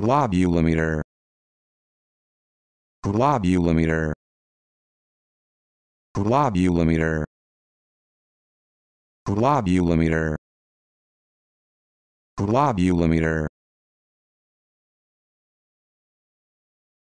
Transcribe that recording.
globulometer globulometer globulometer globulometer globulometer